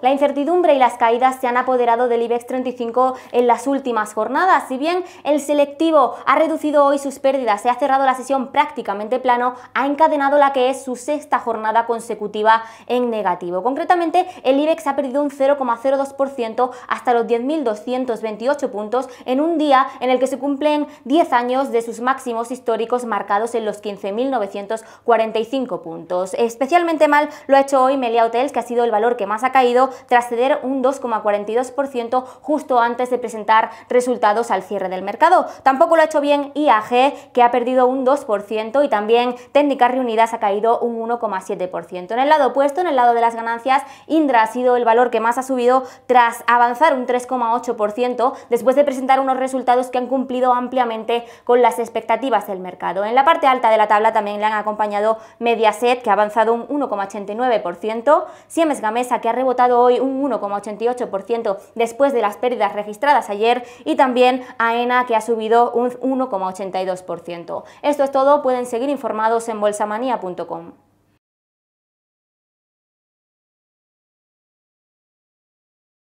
La incertidumbre y las caídas se han apoderado del IBEX 35 en las últimas jornadas. Si bien el selectivo ha reducido hoy sus pérdidas, se ha cerrado la sesión prácticamente plano, ha encadenado la que es su sexta jornada consecutiva en negativo. Concretamente, el IBEX ha perdido un 0,02% hasta los 10.228 puntos en un día en el que se cumplen 10 años de sus máximos históricos marcados en los 15.945 puntos. Especialmente mal lo ha hecho hoy Melia Hotels, que ha sido el valor que más ha caído tras ceder un 2,42% justo antes de presentar resultados al cierre del mercado. Tampoco lo ha hecho bien IAG, que ha perdido un 2% y también Técnicas Reunidas ha caído un 1,7%. En el lado opuesto, en el lado de las ganancias, Indra ha sido el valor que más ha subido tras avanzar un 3,8% después de presentar unos resultados que han cumplido ampliamente con las expectativas del mercado. En la parte alta de la tabla también le han acompañado Mediaset, que ha avanzado un 1,89%, Siemens Gamesa, que ha rebotado hoy un 1,88% después de las pérdidas registradas ayer y también AENA que ha subido un 1,82%. Esto es todo, pueden seguir informados en bolsamanía.com.